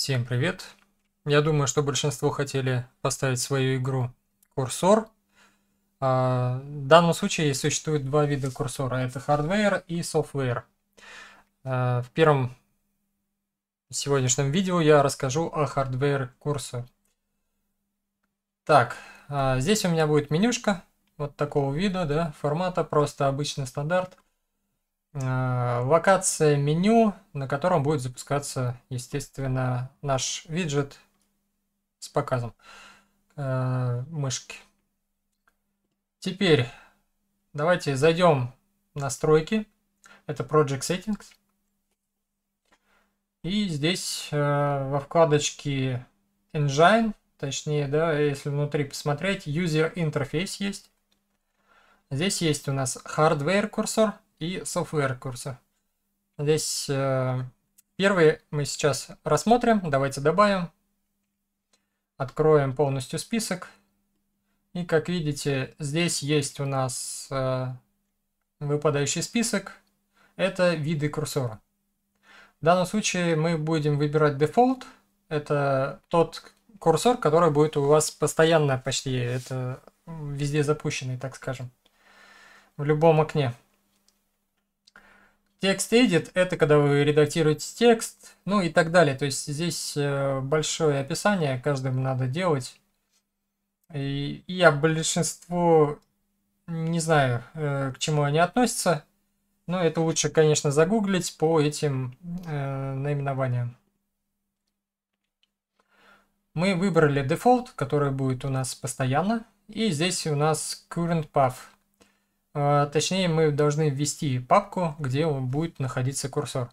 Всем привет! Я думаю, что большинство хотели поставить свою игру курсор. А, в данном случае существует два вида курсора. Это hardware и software. А, в первом сегодняшнем видео я расскажу о hardware курсу. Так, а, здесь у меня будет менюшка вот такого вида, да, формата, просто обычный стандарт – Э, локация меню, на котором будет запускаться, естественно, наш виджет с показом э, мышки. Теперь давайте зайдем в настройки. Это Project Settings. И здесь э, во вкладочке Engine, точнее, да, если внутри посмотреть, User Interface есть. Здесь есть у нас Hardware курсор, и software курса. Здесь э, первый мы сейчас рассмотрим. Давайте добавим. Откроем полностью список. И как видите, здесь есть у нас э, выпадающий список. Это виды курсора. В данном случае мы будем выбирать дефолт. Это тот курсор, который будет у вас постоянно почти. Это везде запущенный, так скажем. В любом окне. Текст edit – это когда вы редактируете текст, ну и так далее. То есть здесь э, большое описание, каждым надо делать. И я большинство не знаю, э, к чему они относятся, но это лучше, конечно, загуглить по этим э, наименованиям. Мы выбрали дефолт, который будет у нас постоянно, и здесь у нас current path – а, точнее, мы должны ввести папку, где будет находиться курсор.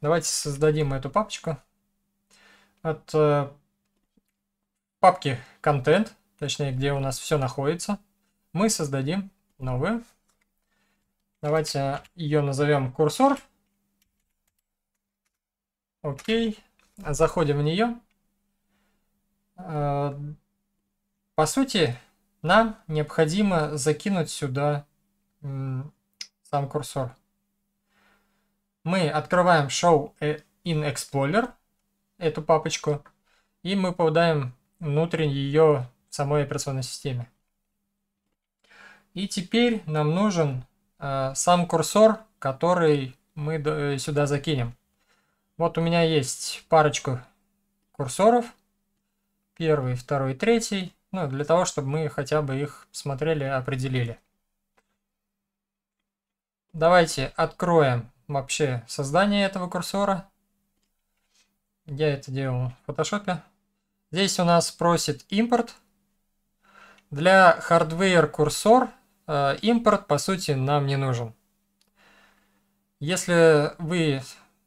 Давайте создадим эту папочку. От э, папки контент, точнее, где у нас все находится, мы создадим новую. Давайте ее назовем курсор. Окей. Заходим в нее. Э, по сути, нам необходимо закинуть сюда сам курсор. Мы открываем Show э, in Explorer, эту папочку, и мы попадаем внутрь ее в самой операционной системе. И теперь нам нужен э, сам курсор, который мы э, сюда закинем. Вот у меня есть парочку курсоров. Первый, второй, третий. Ну, для того, чтобы мы хотя бы их смотрели, определили. Давайте откроем вообще создание этого курсора. Я это делал в фотошопе. Здесь у нас просит импорт. Для hardware курсор э, импорт, по сути, нам не нужен. Если вы,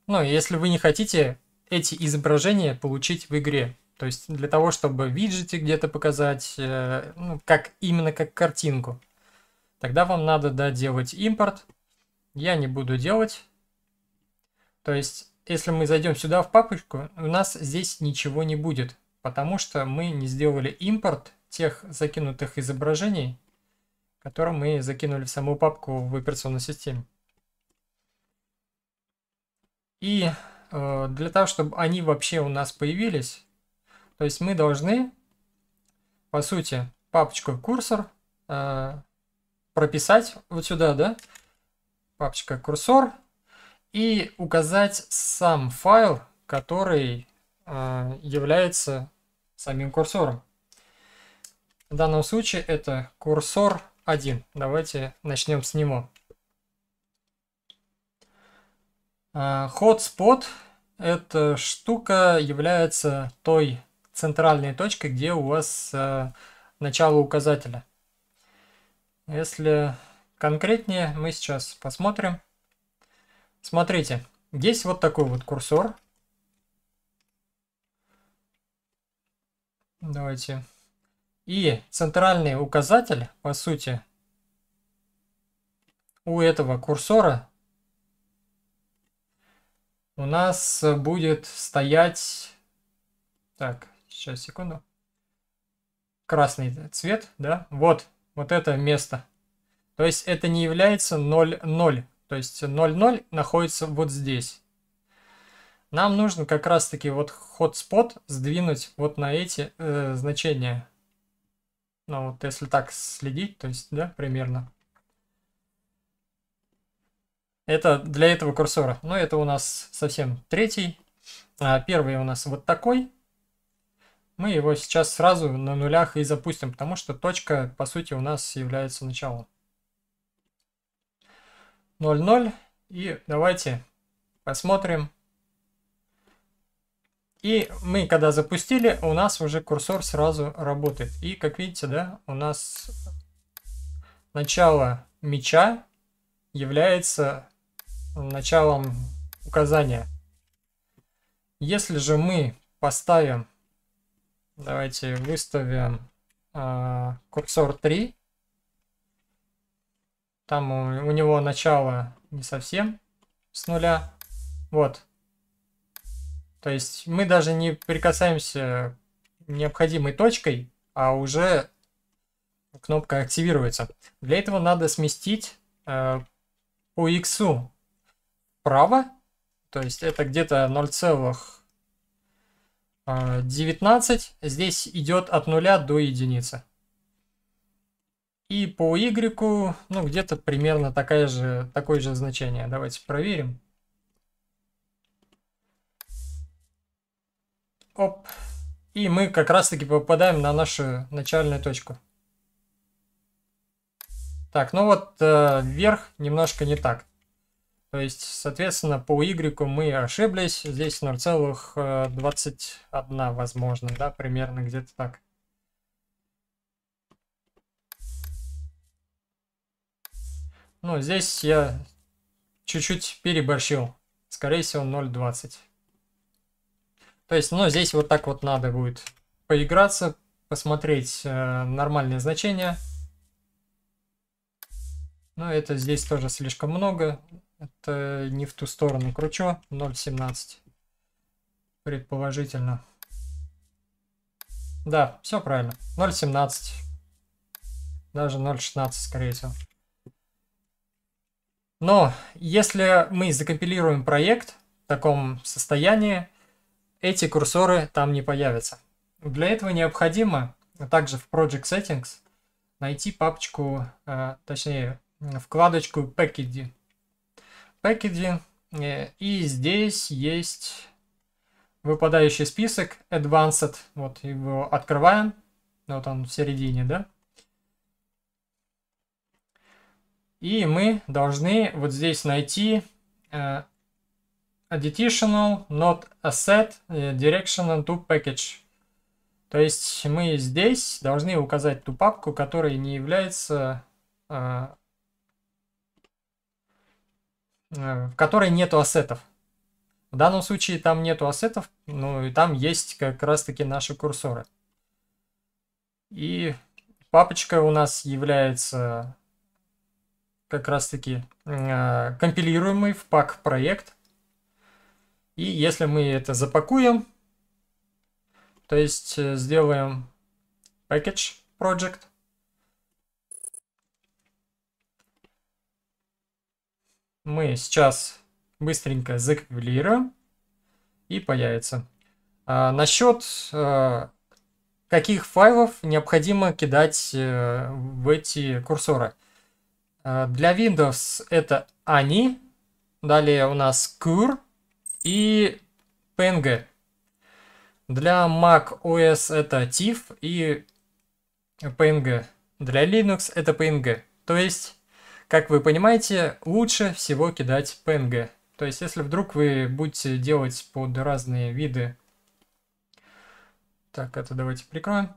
ну, если вы не хотите эти изображения получить в игре, то есть для того, чтобы виджете где-то показать, э, ну, как именно как картинку. Тогда вам надо доделать да, импорт. Я не буду делать. То есть, если мы зайдем сюда в папочку, у нас здесь ничего не будет, потому что мы не сделали импорт тех закинутых изображений, которые мы закинули в саму папку в операционной системе. И э, для того, чтобы они вообще у нас появились, то есть мы должны, по сути, папочку курсор э, прописать вот сюда, да, папочка курсор, и указать сам файл, который э, является самим курсором. В данном случае это курсор 1. Давайте начнем с него. Э, hotspot эта штука является той центральной точки, где у вас э, начало указателя. Если конкретнее, мы сейчас посмотрим. Смотрите, здесь вот такой вот курсор. Давайте. И центральный указатель, по сути, у этого курсора у нас будет стоять... Так, Сейчас, секунду. Красный цвет, да? Вот, вот это место. То есть это не является 0,0. То есть 0,0 находится вот здесь. Нам нужно как раз-таки вот hotspot сдвинуть вот на эти э, значения. Ну вот если так следить, то есть, да, примерно. Это для этого курсора. Но ну, это у нас совсем третий. А первый у нас вот такой мы его сейчас сразу на нулях и запустим, потому что точка, по сути, у нас является началом. 0,0. И давайте посмотрим. И мы, когда запустили, у нас уже курсор сразу работает. И, как видите, да, у нас начало меча является началом указания. Если же мы поставим Давайте выставим э, курсор 3. Там у, у него начало не совсем с нуля. Вот. То есть мы даже не прикасаемся необходимой точкой, а уже кнопка активируется. Для этого надо сместить э, по x вправо. То есть это где-то 0,5 19 а, здесь идет от 0 до единицы. И по y, ну, где-то примерно такая же, такое же значение. Давайте проверим. Оп. И мы как раз-таки попадаем на нашу начальную точку. Так, ну вот э, вверх немножко не так. То есть, соответственно, по Y мы ошиблись. Здесь 0,21 э, возможно, да, примерно где-то так. Ну, здесь я чуть-чуть переборщил. Скорее всего, 0,20. То есть, ну, здесь вот так вот надо будет поиграться, посмотреть э, нормальные значения. Но ну, это здесь тоже слишком много. Это не в ту сторону. Кручу 0.17. Предположительно. Да, все правильно. 0.17. Даже 0.16, скорее всего. Но если мы закомпилируем проект в таком состоянии, эти курсоры там не появятся. Для этого необходимо а также в Project Settings найти папочку, э, точнее, вкладочку Package пакеди. Э, и здесь есть выпадающий список Advanced. Вот его открываем. Ну, вот он в середине, да? И мы должны вот здесь найти э, additional not asset э, direction to package. То есть мы здесь должны указать ту папку, которая не является э, Э, в которой нету ассетов. В данном случае там нету ассетов, ну и там есть как раз таки наши курсоры. И папочка у нас является как раз таки э, компилируемый в пак проект. И если мы это запакуем, то есть э, сделаем package project, мы сейчас быстренько заквелируем и появится. А, насчет а, э, каких файлов необходимо кидать а, в эти курсоры. А, для Windows это они, далее у нас cur и png. Для Mac OS это TIFF и PNG. Для Linux это PNG. То есть как вы понимаете, лучше всего кидать PNG. То есть, если вдруг вы будете делать под разные виды... Так, это давайте прикроем.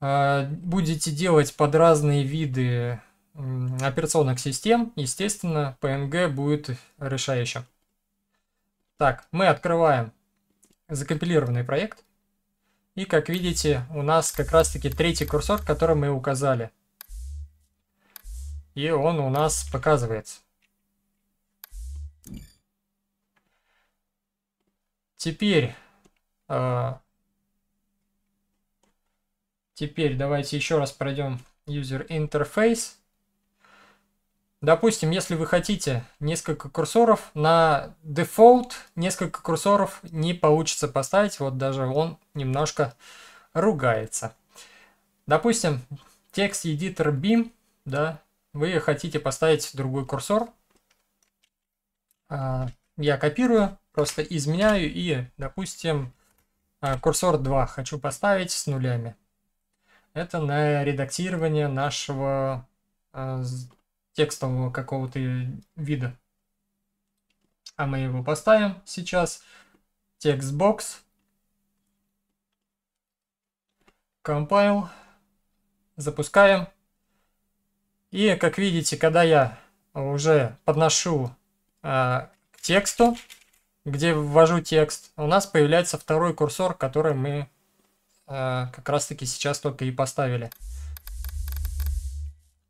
А, будете делать под разные виды операционных систем, естественно, PNG будет решающим. Так, мы открываем закомпилированный проект. И как видите, у нас как раз таки третий курсор, который мы указали и он у нас показывается. Теперь, а, теперь давайте еще раз пройдем user interface. Допустим, если вы хотите несколько курсоров, на дефолт несколько курсоров не получится поставить. Вот даже он немножко ругается. Допустим, текст-эдитор BIM, да, вы хотите поставить другой курсор. А, я копирую, просто изменяю и, допустим, а, курсор 2 хочу поставить с нулями. Это на редактирование нашего а, текстового какого-то вида. А мы его поставим сейчас. Текстбокс. Compile. Запускаем. И, как видите, когда я уже подношу э, к тексту, где ввожу текст, у нас появляется второй курсор, который мы э, как раз-таки сейчас только и поставили.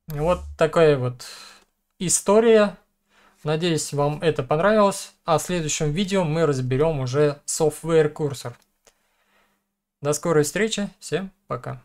Вот такая вот история. Надеюсь, вам это понравилось. А в следующем видео мы разберем уже software курсор. До скорой встречи. Всем пока.